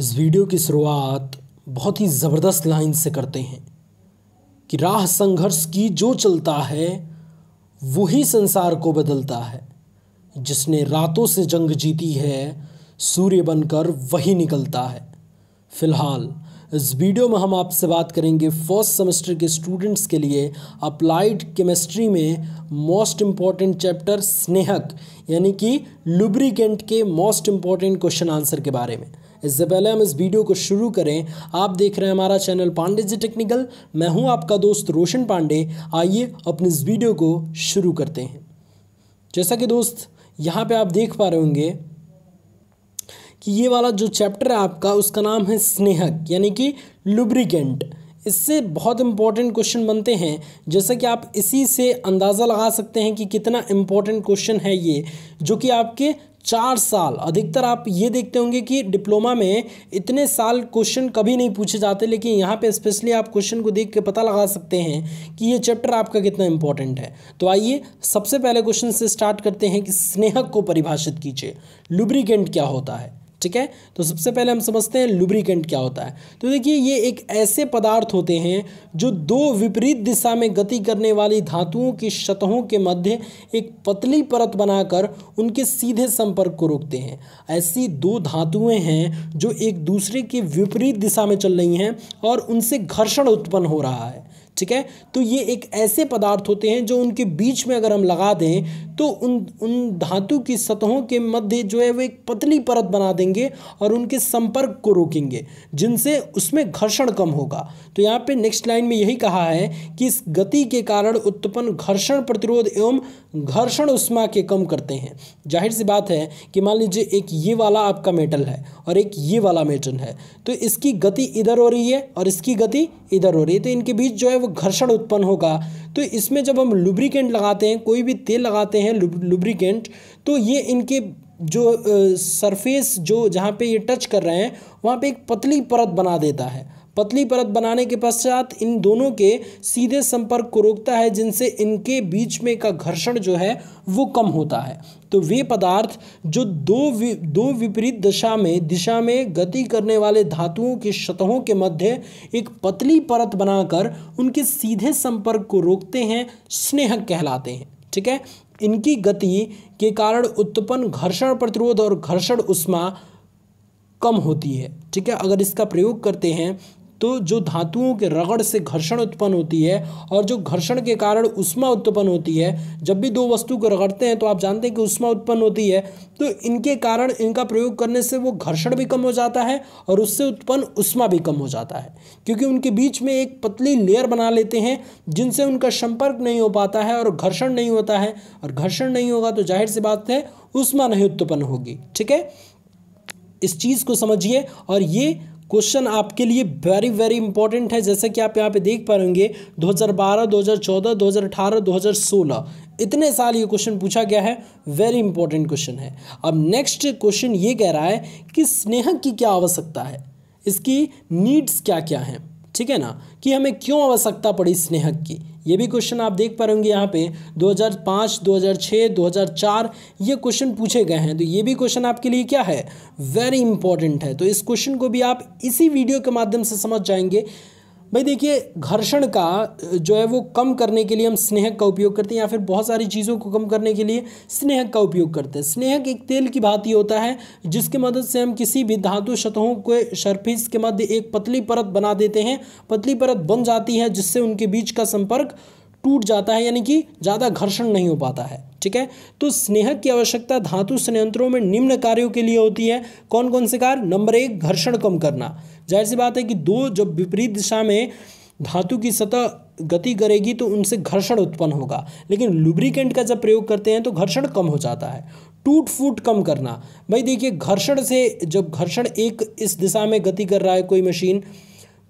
इस वीडियो की शुरुआत बहुत ही ज़बरदस्त लाइन से करते हैं कि राह संघर्ष की जो चलता है वही संसार को बदलता है जिसने रातों से जंग जीती है सूर्य बनकर वही निकलता है फिलहाल इस वीडियो में हम आपसे बात करेंगे फर्स्ट सेमेस्टर के स्टूडेंट्स के लिए अप्लाइड केमिस्ट्री में मोस्ट इम्पॉर्टेंट चैप्टर स्नेहक यानी कि लुब्रिकेंट के मोस्ट इम्पॉर्टेंट क्वेश्चन आंसर के बारे में इससे पहले हम इस वीडियो को शुरू करें आप देख रहे हैं हमारा चैनल पांडे जी टेक्निकल मैं हूं आपका दोस्त रोशन पांडे आइए अपने इस वीडियो को शुरू करते हैं जैसा कि दोस्त यहाँ पे आप देख पा रहे होंगे कि ये वाला जो चैप्टर है आपका उसका नाम है स्नेहक यानी कि लुब्रिकेंट इससे बहुत इंपॉर्टेंट क्वेश्चन बनते हैं जैसा कि आप इसी से अंदाज़ा लगा सकते हैं कि कितना इम्पोर्टेंट क्वेश्चन है ये जो कि आपके चार साल अधिकतर आप ये देखते होंगे कि डिप्लोमा में इतने साल क्वेश्चन कभी नहीं पूछे जाते लेकिन यहाँ पे स्पेशली आप क्वेश्चन को देख के पता लगा सकते हैं कि ये चैप्टर आपका कितना इंपॉर्टेंट है तो आइए सबसे पहले क्वेश्चन से स्टार्ट करते हैं कि स्नेहक को परिभाषित कीजिए लुब्रिकेंट क्या होता है ठीक है तो सबसे पहले हम समझते हैं लुब्रिकेंट क्या होता है तो देखिए ये एक ऐसे पदार्थ होते हैं जो दो विपरीत दिशा में गति करने वाली धातुओं की सतहों के मध्य एक पतली परत बनाकर उनके सीधे संपर्क को रोकते हैं ऐसी दो धातुएं हैं जो एक दूसरे के विपरीत दिशा में चल रही हैं और उनसे घर्षण उत्पन्न हो रहा है ठीक है तो ये एक ऐसे पदार्थ होते हैं जो उनके बीच में अगर हम लगा दें तो उन उन धातु की सतहों के मध्य जो है वो एक पतली परत बना देंगे और उनके संपर्क को रोकेंगे जिनसे उसमें घर्षण कम होगा तो यहाँ पे नेक्स्ट लाइन में यही कहा है कि इस गति के कारण उत्पन्न घर्षण प्रतिरोध एवं घर्षण उष्मा के कम करते हैं जाहिर सी बात है कि मान लीजिए एक ये वाला आपका मेटल है और एक ये वाला मेटल है तो इसकी गति इधर हो रही है और इसकी गति इधर हो रही है तो इनके बीच जो है वो घर्षण उत्पन्न होगा तो इसमें जब हम लुब्रिकेंट लगाते हैं कोई भी तेल लगाते हैं लुब्रिकेंट तो ये इनके जो सरफेस जो जहाँ पे ये टच कर रहे हैं वहाँ पे एक पतली परत बना देता है पतली परत बनाने के पश्चात इन दोनों के सीधे संपर्क को रोकता है जिनसे इनके बीच में का घर्षण जो है वो कम होता है तो वे पदार्थ जो दो वि, दो विपरीत दशा में दिशा में गति करने वाले धातुओं के सतहों के मध्य एक पतली परत बनाकर उनके सीधे संपर्क को रोकते हैं स्नेहक कहलाते हैं ठीक है इनकी गति के कारण उत्पन्न घर्षण प्रतिरोध और घर्षण उष्मा कम होती है ठीक है अगर इसका प्रयोग करते हैं तो जो धातुओं के रगड़ से घर्षण उत्पन्न होती है और जो घर्षण के कारण उष्मा उत्पन्न होती है जब भी दो वस्तु को रगड़ते हैं तो आप जानते हैं कि उष्मा उत्पन्न होती है तो इनके कारण इनका प्रयोग करने से वो घर्षण भी कम हो जाता है और उससे उत्पन्न उष्मा भी कम हो जाता है क्योंकि उनके बीच में एक पतली लेयर बना लेते हैं जिनसे उनका संपर्क नहीं हो पाता है और घर्षण नहीं होता है और घर्षण नहीं होगा तो जाहिर सी बात है उष्मा नहीं उत्पन्न होगी ठीक है इस चीज़ को समझिए और ये क्वेश्चन आपके लिए वेरी वेरी इंपॉर्टेंट है जैसे कि आप यहाँ पे देख पाएंगे 2012 2014 2018 2016 इतने साल ये क्वेश्चन पूछा गया है वेरी इंपॉर्टेंट क्वेश्चन है अब नेक्स्ट क्वेश्चन ये कह रहा है कि स्नेहक की क्या आवश्यकता है इसकी नीड्स क्या क्या हैं ठीक है ना कि हमें क्यों आवश्यकता पड़ी स्नेहक की ये भी क्वेश्चन आप देख पा होंगे यहाँ पे 2005, 2006, 2004 ये क्वेश्चन पूछे गए हैं तो ये भी क्वेश्चन आपके लिए क्या है वेरी इंपॉर्टेंट है तो इस क्वेश्चन को भी आप इसी वीडियो के माध्यम से समझ जाएंगे भाई देखिए घर्षण का जो है वो कम करने के लिए हम स्नेहक का उपयोग करते हैं या फिर बहुत सारी चीज़ों को कम करने के लिए स्नेहक का उपयोग करते हैं स्नेहक एक तेल की भांति होता है जिसके मदद से हम किसी भी धातु सतहों के सरफेस के मध्य एक पतली परत बना देते हैं पतली परत बन जाती है जिससे उनके बीच का संपर्क टूट जाता है यानी कि ज़्यादा घर्षण नहीं हो पाता है ठीक है तो स्नेहक की आवश्यकता धातु संयंत्रों में निम्न कार्यों के लिए होती है कौन कौन से कार्य नंबर एक घर्षण कम करना जाहिर सी बात है कि दो जब विपरीत दिशा में धातु की सतह गति करेगी तो उनसे घर्षण उत्पन्न होगा लेकिन लुब्रिकेंट का जब प्रयोग करते हैं तो घर्षण कम हो जाता है टूट फूट कम करना भाई देखिए घर्षण से जब घर्षण एक इस दिशा में गति कर रहा है कोई मशीन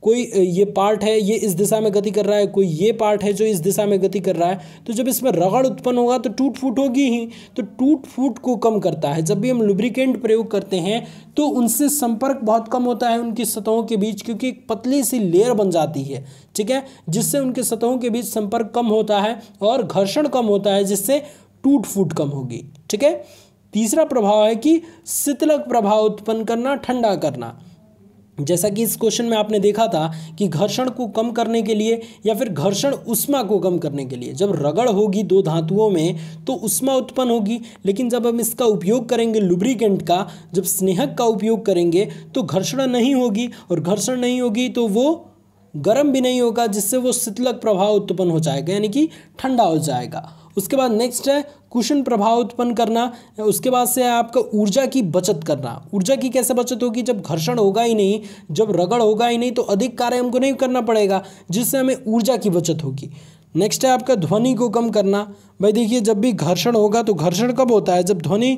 कोई ये पार्ट है ये इस दिशा में गति कर रहा है कोई ये पार्ट है जो इस दिशा में गति कर रहा है तो जब इसमें रगड़ उत्पन्न होगा तो टूट फूट होगी ही तो टूट फूट को कम करता है जब भी हम लुब्रिकेंट प्रयोग करते हैं तो उनसे संपर्क बहुत कम होता है उनकी सतहों के बीच क्योंकि एक पतली सी लेयर बन जाती है ठीक है जिससे उनके सतहों के बीच संपर्क कम होता है और घर्षण कम होता है जिससे टूट फूट कम होगी ठीक है तीसरा प्रभाव है कि शीतलक प्रभाव उत्पन्न करना ठंडा करना जैसा कि इस क्वेश्चन में आपने देखा था कि घर्षण को कम करने के लिए या फिर घर्षण उष्मा को कम करने के लिए जब रगड़ होगी दो धातुओं में तो उष्मा उत्पन्न होगी लेकिन जब हम इसका उपयोग करेंगे लुब्रिकेंट का जब स्नेहक का उपयोग करेंगे तो घर्षण नहीं होगी और घर्षण नहीं होगी तो वो गर्म भी नहीं होगा जिससे वो शीतलक प्रभाव उत्पन्न हो जाएगा यानी कि ठंडा हो जाएगा उसके बाद नेक्स्ट है कुशन प्रभाव उत्पन्न करना उसके बाद से है आपका ऊर्जा की बचत करना ऊर्जा की कैसे बचत होगी जब घर्षण होगा ही नहीं जब रगड़ होगा ही नहीं तो अधिक कार्य हमको नहीं करना पड़ेगा जिससे हमें ऊर्जा की बचत होगी नेक्स्ट है आपका ध्वनि को कम करना भाई देखिए जब भी घर्षण होगा तो घर्षण कब होता है जब ध्वनि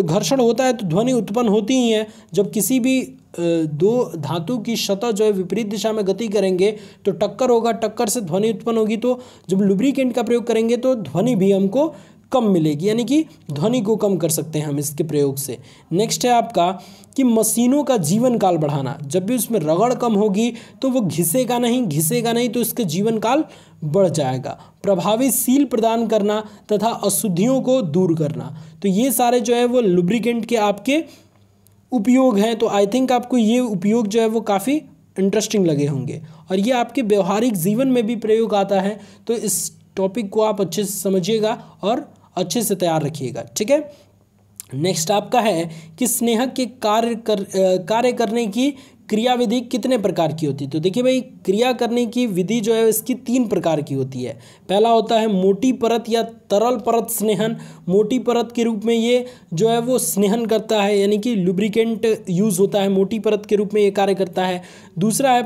घर्षण होता है तो ध्वनि उत्पन्न होती ही है जब किसी भी दो धातु की सतह जो है विपरीत दिशा में गति करेंगे तो टक्कर होगा टक्कर से ध्वनि उत्पन्न होगी तो जब लुब्रिकेंट का प्रयोग करेंगे तो ध्वनि भी हमको कम मिलेगी यानी कि ध्वनि को कम कर सकते हैं हम इसके प्रयोग से नेक्स्ट है आपका कि मशीनों का जीवन काल बढ़ाना जब भी उसमें रगड़ कम होगी तो वो घिसेगा नहीं घिसेगा नहीं तो इसके जीवन काल बढ़ जाएगा प्रभावी सील प्रदान करना तथा अशुद्धियों को दूर करना तो ये सारे जो है वो लुब्रिकेंट के आपके उपयोग हैं तो आई थिंक आपको ये उपयोग जो है वो काफ़ी इंटरेस्टिंग लगे होंगे और ये आपके व्यवहारिक जीवन में भी प्रयोग आता है तो इस टॉपिक को आप अच्छे से समझिएगा और अच्छे से तैयार रखिएगा ठीक है नेक्स्ट आपका है कि स्नेहक के कार्य कर कार्य करने की क्रियाविधि कितने प्रकार की होती है तो देखिए भाई क्रिया करने की विधि जो है इसकी तीन प्रकार की होती है पहला होता है मोटी परत या तरल परत स्नेहन मोटी परत के रूप में ये जो है वो स्नेहन करता है यानी कि लुब्रिकेंट यूज़ होता है मोटी परत के रूप में ये कार्य करता है दूसरा है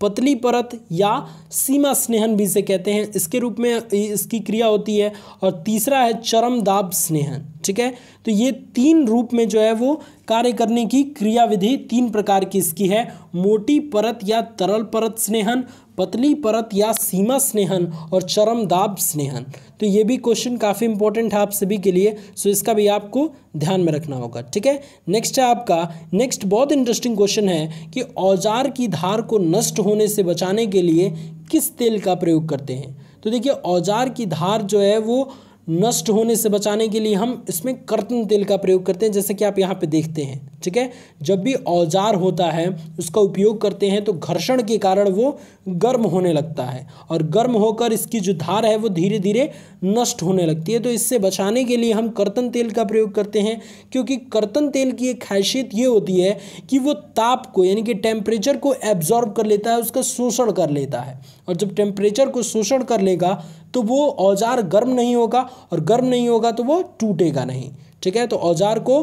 पतली परत या सीमा स्नेहन भी से कहते हैं इसके रूप में इसकी क्रिया होती है और तीसरा है चरम दाब स्नेहन ठीक है तो ये तीन रूप में जो है वो कार्य करने की क्रियाविधि तीन प्रकार की इसकी है मोटी परत या तरल परत स्नेहन पतली परत या सीमा स्नेहन और चरम दाब स्नेहन तो ये भी क्वेश्चन काफ़ी इंपॉर्टेंट है आप सभी के लिए सो इसका भी आपको ध्यान में रखना होगा ठीक है नेक्स्ट है आपका नेक्स्ट बहुत इंटरेस्टिंग क्वेश्चन है कि औजार की धार को नष्ट होने से बचाने के लिए किस तेल का प्रयोग करते हैं तो देखिए औजार की धार जो है वो नष्ट होने से बचाने के लिए हम इसमें कर्तन तेल का प्रयोग करते हैं जैसे कि आप यहाँ पे देखते हैं ठीक है जब भी औजार होता है उसका उपयोग करते हैं तो घर्षण के कारण वो गर्म होने लगता है और गर्म होकर इसकी जो धार है वो धीरे धीरे नष्ट होने लगती है तो इससे बचाने के लिए हम कर्तन तेल का प्रयोग करते हैं क्योंकि कर्तन तेल की एक खासियत ये होती है कि वो ताप को यानी कि टेम्परेचर को एब्जॉर्ब कर लेता है उसका शोषण कर लेता है और जब टेम्परेचर को शोषण कर लेगा तो वो औजार गर्म नहीं होगा और गर्म नहीं होगा तो वो टूटेगा नहीं ठीक है तो औजार को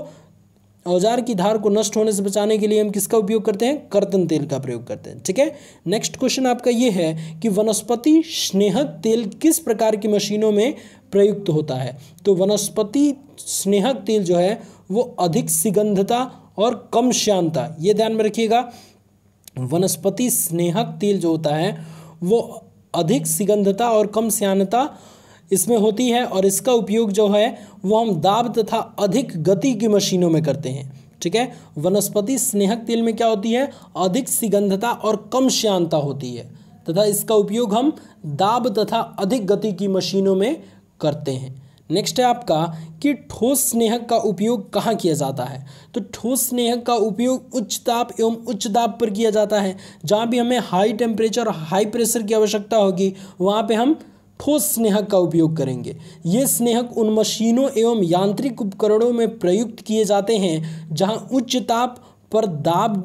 औजार की धार को नष्ट होने से बचाने के लिए हम किसका उपयोग करते हैं करतन तेल का प्रयोग करते हैं ठीक है नेक्स्ट क्वेश्चन आपका ये है कि वनस्पति स्नेहक तेल किस प्रकार की मशीनों में प्रयुक्त होता है तो वनस्पति स्नेहक तेल जो है वो अधिक सुगंधता और कम श्यानता ये ध्यान में रखिएगा वनस्पति स्नेहक तेल जो होता है वो अधिक सुगंधता और कम श्यानता इसमें होती है और इसका उपयोग जो है वो हम दाब तथा अधिक गति की मशीनों में करते हैं ठीक है वनस्पति स्नेहक तेल में क्या होती है अधिक सिगंधता और कम श्यानता होती है तथा इसका उपयोग हम दाब तथा अधिक गति की मशीनों में करते हैं नेक्स्ट है आपका कि ठोस स्नेहक का उपयोग कहाँ किया जाता है तो ठोस स्नेहक का उपयोग उच्च ताप एवं उच्च दाब पर किया जाता है जहाँ भी हमें हाई टेम्परेचर और हाई प्रेशर की आवश्यकता होगी वहाँ पे हम ठोस स्नेहक का उपयोग करेंगे ये स्नेहक उन मशीनों एवं यांत्रिक उपकरणों में प्रयुक्त किए जाते हैं जहां उच्च ताप पर दाब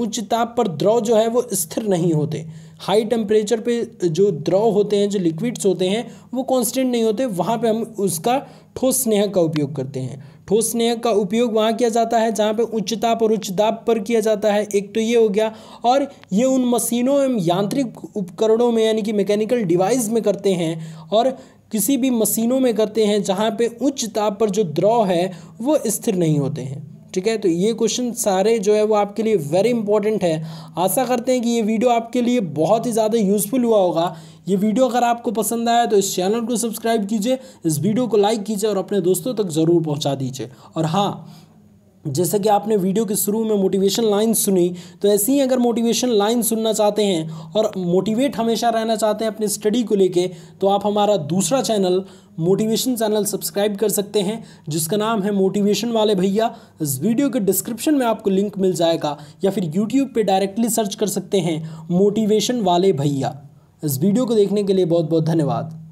उच्च ताप पर द्रव जो है वो स्थिर नहीं होते हाई टेम्परेचर पे जो द्रव होते हैं जो लिक्विड्स होते हैं वो कांस्टेंट नहीं होते वहाँ पे हम उसका ठोस स्नेहक का उपयोग करते हैं ठोस स्नेहक का उपयोग वहाँ किया जाता है जहाँ पे उच्च ताप और उच्च दाब पर किया जाता है एक तो ये हो गया और ये उन मशीनों एवं यांत्रिक उपकरणों में यानी कि मैकेनिकल डिवाइस में करते हैं और किसी भी मशीनों में करते हैं जहाँ पे उच्च ताप पर जो द्रव है वो स्थिर नहीं होते हैं ठीक है तो ये क्वेश्चन सारे जो है वो आपके लिए वेरी इंपॉर्टेंट है आशा करते हैं कि ये वीडियो आपके लिए बहुत ही ज़्यादा यूज़फुल हुआ होगा ये वीडियो अगर आपको पसंद आया तो इस चैनल को सब्सक्राइब कीजिए इस वीडियो को लाइक कीजिए और अपने दोस्तों तक ज़रूर पहुँचा दीजिए और हाँ जैसा कि आपने वीडियो के शुरू में मोटिवेशन लाइन सुनी तो ऐसी ही अगर मोटिवेशन लाइन सुनना चाहते हैं और मोटिवेट हमेशा रहना चाहते हैं अपनी स्टडी को लेके तो आप हमारा दूसरा चैनल मोटिवेशन चैनल सब्सक्राइब कर सकते हैं जिसका नाम है मोटिवेशन वाले भैया इस वीडियो के डिस्क्रिप्शन में आपको लिंक मिल जाएगा या फिर यूट्यूब पर डायरेक्टली सर्च कर सकते हैं मोटिवेशन वाले भैया इस वीडियो को देखने के लिए बहुत बहुत धन्यवाद